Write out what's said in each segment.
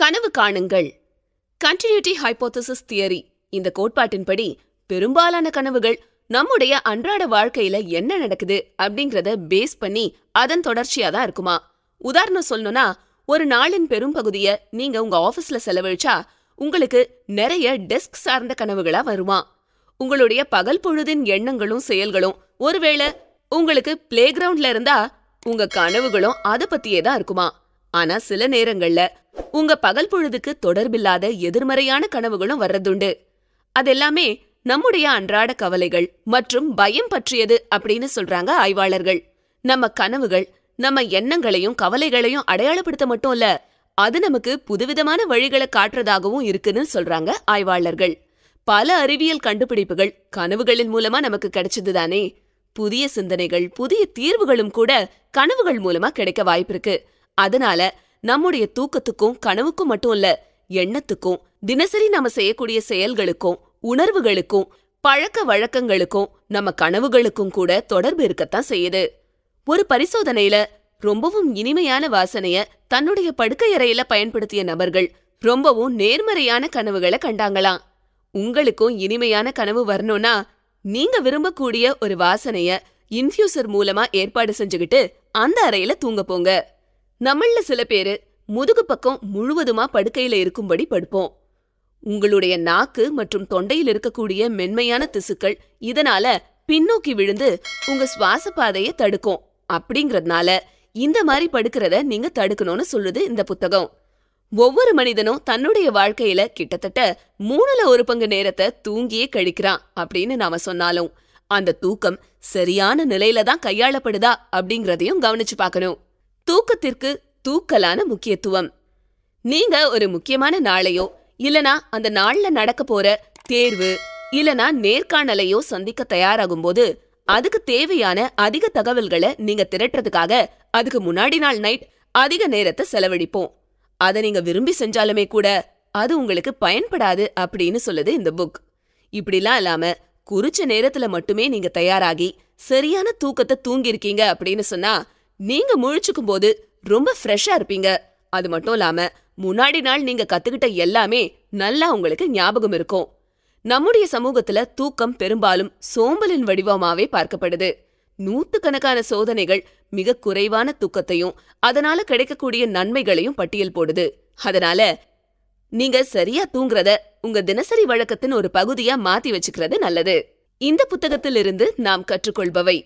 கனவு காணுங்கள் continuity hypothesis theory இந்த கோட்பாட்டின்படி பெரும்பாலான கனவுகள் நம்முடைய அன்றாட வாழ்க்கையில என்ன நடக்குது அப்படிங்கறத பேஸ் பண்ணி அதன் தொடர்ச்சியா தான் இருக்குமா உதாரணம் சொல்லணும்னா ஒரு நாளின் பெரும்பகுதிய நீங்க உங்க ஆபீஸ்ல செலவழிச்சா உங்களுக்கு நிறைய டெஸ்க் சார்ந்த கனவுகளா வருமா உங்களுடைய பகல் பொழுதின் எண்ணங்களும் செயல்களும் ஒருவேளை உங்களுக்கு பிளே கிரவுண்ட்ல இருந்தா உங்க கனவுகளும் அதை பத்தியே தான் இருக்குமா ஆனா சில நேரங்கள்ல உங்க பகல் பொழுதுக்கு தொடர்பில்லாத எதிர்மறையான கனவுகளும் வர்றதுண்டு அதெல்லாமே நம்முடைய அன்றாட கவலைகள் மற்றும் பயம் பற்றியது அப்படின்னு சொல்றாங்க ஆய்வாளர்கள் நம்ம கனவுகள் நம்ம எண்ணங்களையும் கவலைகளையும் அடையாளப்படுத்த மட்டும் இல்ல அது நமக்கு புதுவிதமான வழிகளை காட்டுறதாகவும் இருக்குன்னு சொல்றாங்க ஆய்வாளர்கள் பல அறிவியல் கண்டுபிடிப்புகள் கனவுகளின் மூலமா நமக்கு கிடைச்சது தானே புதிய சிந்தனைகள் புதிய தீர்வுகளும் கூட கனவுகள் மூலமா கிடைக்க வாய்ப்பிருக்கு அதனால நம்முடைய தூக்கத்துக்கும் கனவுக்கும் மட்டும் இல்ல எண்ணத்துக்கும் தினசரி நாம செய்யக்கூடிய செயல்களுக்கும் உணர்வுகளுக்கும் பழக்க வழக்கங்களுக்கும் நம்ம கனவுகளுக்கும் கூட தொடர்பு இருக்கத்தான் செய்யுது ஒரு பரிசோதனையில ரொம்பவும் இனிமையான வாசனைய தன்னுடைய படுக்கையறையில பயன்படுத்திய நபர்கள் ரொம்பவும் நேர்மறையான கனவுகளை கண்டாங்களாம் உங்களுக்கும் இனிமையான கனவு வரணும்னா நீங்க விரும்பக்கூடிய ஒரு வாசனைய இன்ஃபியூசர் மூலமா ஏற்பாடு செஞ்சுக்கிட்டு அந்த அறையில தூங்க போங்க நம்மள சில பேரு முதுகு பக்கம் முழுவதுமா படுக்கையில இருக்கும்படி படுப்போம் உங்களுடைய நாக்கு மற்றும் தொண்டையில் இருக்கக்கூடிய மென்மையான திசுக்கள் இதனால பின்னோக்கி விழுந்து உங்க சுவாச பாதையை தடுக்கும் அப்படிங்கறதுனால இந்த மாதிரி படுக்கிறத நீங்க தடுக்கணும்னு சொல்லுது இந்த புத்தகம் ஒவ்வொரு மனிதனும் தன்னுடைய வாழ்க்கையில கிட்டத்தட்ட மூணுல ஒரு பங்கு நேரத்தை தூங்கியே கழிக்கிறான் அப்படின்னு நாம சொன்னாலும் அந்த தூக்கம் சரியான நிலையில தான் கையாளப்படுதா அப்படிங்கறதையும் கவனிச்சு பார்க்கணும் தூக்கத்திற்கு தூக்கலான முக்கியத்துவம் நீங்க ஒரு முக்கியமான நாளையோ இல்லனா அந்த நாள்ல நடக்க போற தேர்வு இல்லனா நேர்காணலையோ சந்திக்க தயாராகும் போது அதுக்கு தேவையான அதிக தகவல்களை நீங்க திரட்டுறதுக்காக அதுக்கு முன்னாடி நாள் நைட் அதிக நேரத்தை செலவழிப்போம் அதை நீங்க விரும்பி செஞ்சாலுமே கூட அது உங்களுக்கு பயன்படாது அப்படின்னு சொல்லுது இந்த புக் இப்படிலாம் இல்லாம குறிச்ச நேரத்துல மட்டுமே நீங்க தயாராகி சரியான தூக்கத்தை தூங்கிருக்கீங்க அப்படின்னு சொன்னா நீங்க முழிச்சுக்கும் போது ரொம்ப ஃப்ரெஷ்ஷா இருப்பீங்க அது மட்டும் இல்லாம முன்னாடி நாள் நீங்க கத்துக்கிட்ட எல்லாமே நல்லா உங்களுக்கு ஞாபகம் இருக்கும் நம்முடைய சமூகத்துல தூக்கம் பெரும்பாலும் சோம்பலின் வடிவமாவே பார்க்கப்படுது நூத்துக்கணக்கான சோதனைகள் மிக குறைவான தூக்கத்தையும் அதனால கிடைக்கக்கூடிய நன்மைகளையும் பட்டியல் போடுது அதனால நீங்க சரியா தூங்குறத உங்க தினசரி வழக்கத்தின் ஒரு பகுதியா மாத்தி வச்சுக்கிறது நல்லது இந்த புத்தகத்திலிருந்து நாம் கற்றுக்கொள்பவை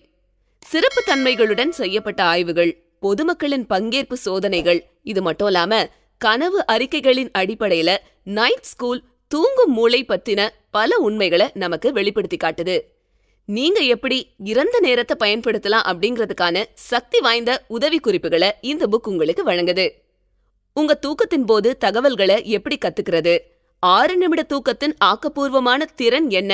சிறப்பு தன்மைகளுடன் செய்யப்பட்ட ஆய்வுகள் பொதுமக்களின் பங்கேற்பு சோதனைகள் இது மட்டும் இல்லாம கனவு அறிக்கைகளின் அடிப்படையில நைட் ஸ்கூல் தூங்கும் மூளை பத்தின பல உண்மைகளை நமக்கு வெளிப்படுத்தி காட்டுது நீங்க எப்படி இறந்த நேரத்தை பயன்படுத்தலாம் அப்படிங்கறதுக்கான சக்தி வாய்ந்த உதவி குறிப்புகளை இந்த புக் உங்களுக்கு வழங்குது உங்க தூக்கத்தின் போது தகவல்களை எப்படி கத்துக்கிறது ஆறு நிமிட தூக்கத்தின் ஆக்கப்பூர்வமான திறன் என்ன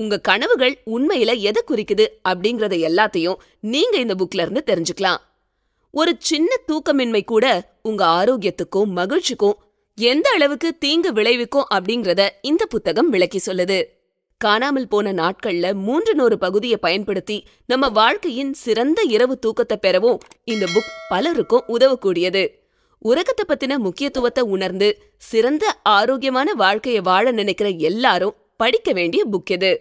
உங்க கனவுகள் உண்மையில எதை குறிக்குது அப்படிங்கறத எல்லாத்தையும் நீங்க இந்த புக்ல இருந்து தெரிஞ்சுக்கலாம் ஒரு சின்ன தூக்கமின்மை கூட உங்க ஆரோக்கியத்துக்கும் மகிழ்ச்சிக்கும் எந்த அளவுக்கு தீங்கு விளைவிக்கும் அப்படிங்கறத இந்த புத்தகம் விளக்கி சொல்லுது காணாமல் போன நாட்கள்ல மூன்று நூறு பகுதியை பயன்படுத்தி நம்ம வாழ்க்கையின் சிறந்த இரவு தூக்கத்தை பெறவும் இந்த புக் பலருக்கும் உதவக்கூடியது உறக்கத்தை பத்தின முக்கியத்துவத்தை உணர்ந்து சிறந்த ஆரோக்கியமான வாழ்க்கையை வாழ நினைக்கிற எல்லாரும் படிக்க வேண்டிய புக் இது